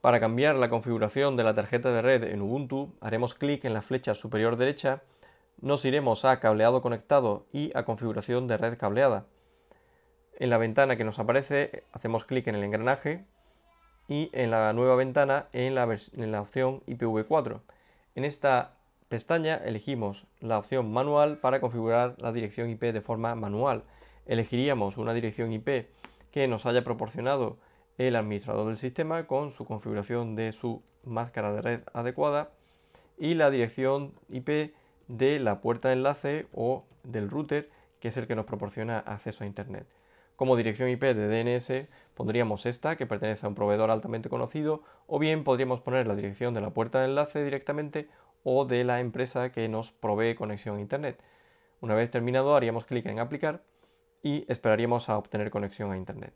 Para cambiar la configuración de la tarjeta de red en Ubuntu, haremos clic en la flecha superior derecha, nos iremos a Cableado conectado y a Configuración de red cableada. En la ventana que nos aparece, hacemos clic en el engranaje y en la nueva ventana en la, en la opción IPv4. En esta pestaña elegimos la opción manual para configurar la dirección IP de forma manual. Elegiríamos una dirección IP que nos haya proporcionado el administrador del sistema con su configuración de su máscara de red adecuada y la dirección IP de la puerta de enlace o del router que es el que nos proporciona acceso a Internet. Como dirección IP de DNS pondríamos esta que pertenece a un proveedor altamente conocido o bien podríamos poner la dirección de la puerta de enlace directamente o de la empresa que nos provee conexión a Internet. Una vez terminado haríamos clic en aplicar y esperaríamos a obtener conexión a Internet.